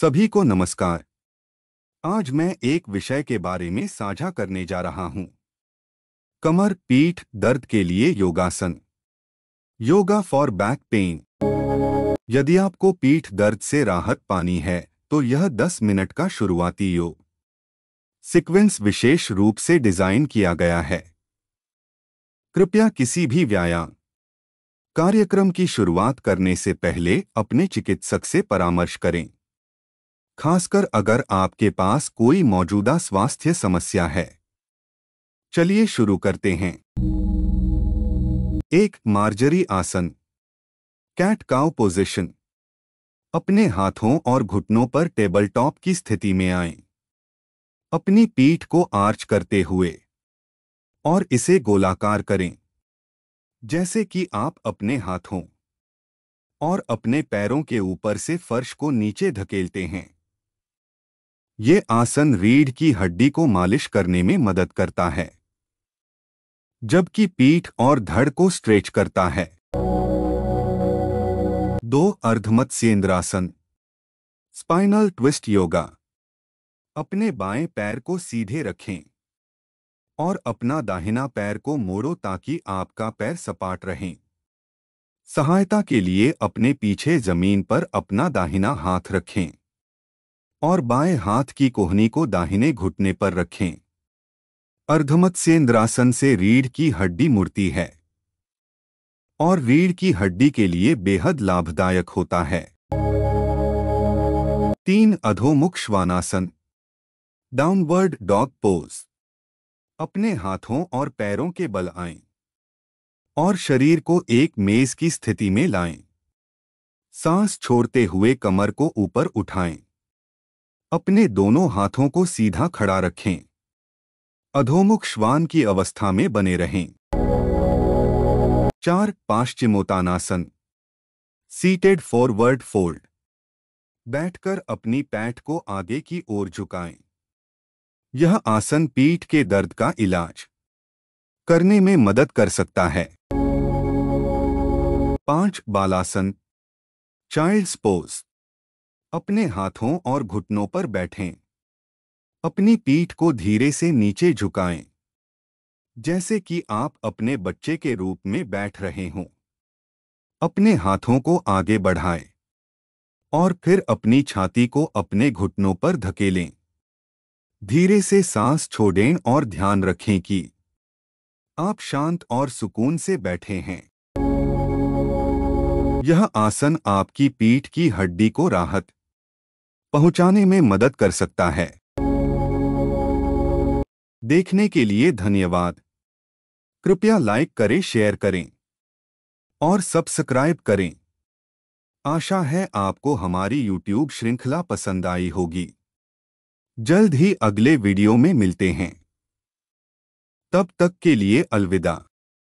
सभी को नमस्कार आज मैं एक विषय के बारे में साझा करने जा रहा हूं कमर पीठ दर्द के लिए योगासन योगा फॉर बैक पेन यदि आपको पीठ दर्द से राहत पानी है तो यह 10 मिनट का शुरुआती योग सीक्वेंस विशेष रूप से डिजाइन किया गया है कृपया किसी भी व्यायाम कार्यक्रम की शुरुआत करने से पहले अपने चिकित्सक से परामर्श करें खासकर अगर आपके पास कोई मौजूदा स्वास्थ्य समस्या है चलिए शुरू करते हैं एक मार्जरी आसन कैट काउ पोजिशन अपने हाथों और घुटनों पर टेबल टॉप की स्थिति में आए अपनी पीठ को आर्च करते हुए और इसे गोलाकार करें जैसे कि आप अपने हाथों और अपने पैरों के ऊपर से फर्श को नीचे धकेलते हैं ये आसन रीढ़ की हड्डी को मालिश करने में मदद करता है जबकि पीठ और धड़ को स्ट्रेच करता है दो अर्धमत्स्येंद्रासन स्पाइनल ट्विस्ट योगा अपने बाएं पैर को सीधे रखें और अपना दाहिना पैर को मोड़ो ताकि आपका पैर सपाट रहे सहायता के लिए अपने पीछे जमीन पर अपना दाहिना हाथ रखें और बाएं हाथ की कोहनी को दाहिने घुटने पर रखें अर्धमत से रीढ़ की हड्डी मूर्ति है और रीढ़ की हड्डी के लिए बेहद लाभदायक होता है तीन अधोमुख श्वानासन डाउनवर्ड डॉग पोज अपने हाथों और पैरों के बल आएं और शरीर को एक मेज की स्थिति में लाएं। सांस छोड़ते हुए कमर को ऊपर उठाएं अपने दोनों हाथों को सीधा खड़ा रखें अधोमुख श्वान की अवस्था में बने रहें चार पाश्चिमोतानासन सीटेड फॉरवर्ड फोल्ड बैठकर अपनी पैठ को आगे की ओर झुकाएं यह आसन पीठ के दर्द का इलाज करने में मदद कर सकता है पांच बालासन चाइल्ड्स पोज अपने हाथों और घुटनों पर बैठें अपनी पीठ को धीरे से नीचे झुकाएं जैसे कि आप अपने बच्चे के रूप में बैठ रहे हों अपने हाथों को आगे बढ़ाएं और फिर अपनी छाती को अपने घुटनों पर धकेलें धीरे से सांस छोड़ें और ध्यान रखें कि आप शांत और सुकून से बैठे हैं यह आसन आपकी पीठ की हड्डी को राहत पहुंचाने में मदद कर सकता है देखने के लिए धन्यवाद कृपया लाइक करें शेयर करें और सब्सक्राइब करें आशा है आपको हमारी YouTube श्रृंखला पसंद आई होगी जल्द ही अगले वीडियो में मिलते हैं तब तक के लिए अलविदा